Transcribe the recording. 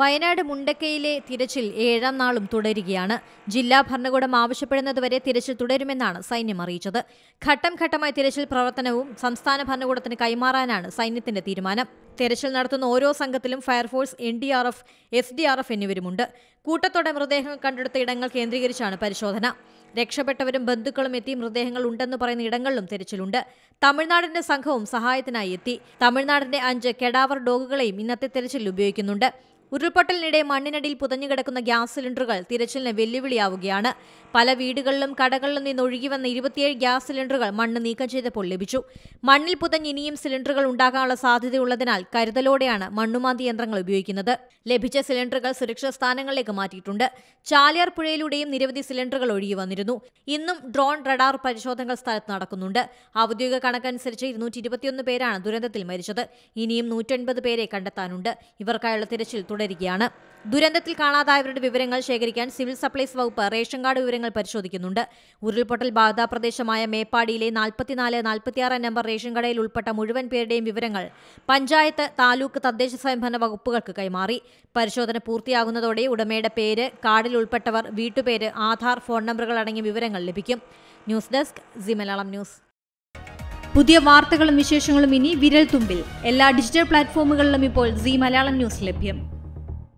വയനാട് മുണ്ടക്കയിലെ തിരച്ചിൽ ഏഴാം നാളും തുടരുകയാണ് ജില്ലാ ഭരണകൂടം ആവശ്യപ്പെടുന്നതുവരെ തിരച്ചിൽ തുടരുമെന്നാണ് സൈന്യം അറിയിച്ചത് ഘട്ടം ഘട്ടമായി തിരച്ചിൽ പ്രവർത്തനവും സംസ്ഥാന ഭരണകൂടത്തിന് കൈമാറാനാണ് സൈന്യത്തിന്റെ തീരുമാനം തെരച്ചിൽ നടത്തുന്ന ഓരോ സംഘത്തിലും fire force N D R F S D R F എന്നിവരുമുണ്ട് കൂട്ടത്തോടെ മൃതദേഹങ്ങൾ കണ്ടെടുത്ത ഇടങ്ങൾ കേന്ദ്രീകരിച്ചാണ് പരിശോധന രക്ഷപ്പെട്ടവരും ബന്ധുക്കളും എത്തി മൃതദേഹങ്ങൾ ഉണ്ടെന്ന് പറയുന്ന ഇടങ്ങളിലും തെരച്ചിലുണ്ട് തമിഴ്നാടിന്റെ സംഘവും സഹായത്തിനായി എത്തി തമിഴ്നാടിന്റെ അഞ്ച് കെഡാവർ ഡോഗുകളെയും ഇന്നത്തെ തെരച്ചിൽ ഉപയോഗിക്കുന്നുണ്ട് ഉരുൾപൊട്ടലിനിടെ മണ്ണിനടിയിൽ പുതഞ്ഞുകിടക്കുന്ന ഗ്യാസ് സിലിണ്ടറുകൾ തിരച്ചിലിന് വെല്ലുവിളിയാവുകയാണ് പല വീടുകളിലും കടകളിലും നിന്ന് ഒഴുകി വന്ന ഇരുപത്തിയേഴ് ഗ്യാസ് സിലിണ്ടറുകൾ മണ്ണ് നീക്കം ചെയ്തപ്പോൾ ലഭിച്ചു മണ്ണിൽ പുതഞ്ഞ് ഇനിയും സിലിണ്ടറുകൾ ഉണ്ടാകാനുള്ള സാധ്യതയുള്ളതിനാൽ കരുതലോടെയാണ് മണ്ണുമാന്തി യന്ത്രങ്ങൾ ഉപയോഗിക്കുന്നത് ലഭിച്ച സിലിണ്ടറുകൾ സുരക്ഷിത സ്ഥാനങ്ങളിലേക്ക് മാറ്റിയിട്ടുണ്ട് ചാലിയാർ പുഴയിലൂടെയും നിരവധി സിലിണ്ടറുകൾ ഒഴുകി വന്നിരുന്നു ഇന്നും ഡ്രോൺ റഡാർ പരിശോധനകൾ സ്ഥലത്ത് നടക്കുന്നുണ്ട് ഔദ്യോഗിക കണക്കനുസരിച്ച് ഇരുന്നൂറ്റി ഇരുപത്തിയൊന്ന് പേരാണ് ദുരന്തത്തിൽ മരിച്ചത് ഇനിയും നൂറ്റൊൻപത് പേരെ കണ്ടെത്താനുണ്ട് ഇവർക്കായുള്ള തിരച്ചിൽ തുടരുകയാണ് ദുരന്തത്തിൽ കാണാതായവരുടെ വിവരങ്ങൾ ശേഖരിക്കാൻ സിവിൽ സപ്ലൈസ് വകുപ്പ് റേഷൻ കാർഡ് വിവരങ്ങൾ പരിശോധിക്കുന്നുണ്ട് ഉരുൾപൊട്ടൽ ബാധാ പ്രദേശമായ മേപ്പാടിയിലെ നാൽപ്പത്തിനാല് നാൽപ്പത്തിയാറ് നമ്പർ റേഷൻ കടയിൽ ഉൾപ്പെട്ട മുഴുവൻ പേരുടെയും വിവരങ്ങൾ പഞ്ചായത്ത് താലൂക്ക് തദ്ദേശ സ്വയംഭരണ വകുപ്പുകൾക്ക് കൈമാറി പരിശോധന പൂർത്തിയാകുന്നതോടെ ഉടമയുടെ പേര് കാർഡിൽ ഉൾപ്പെട്ടവർ വീട്ടുപേര് ആധാർ ഫോൺ നമ്പറുകൾ അടങ്ങിയ വിവരങ്ങൾ ലഭിക്കും news desk Zee Malayalam news പുതിയ വാർത്തകളും വിശേഷങ്ങളും ഇനി വിരൽ തുമ്പിൽ എല്ലാ ഡിജിറ്റൽ പ്ലാറ്റ്ഫോമുകളിലും ഇപ്പോൾ സി മലയാളം ന്യൂസ് ലഭ്യം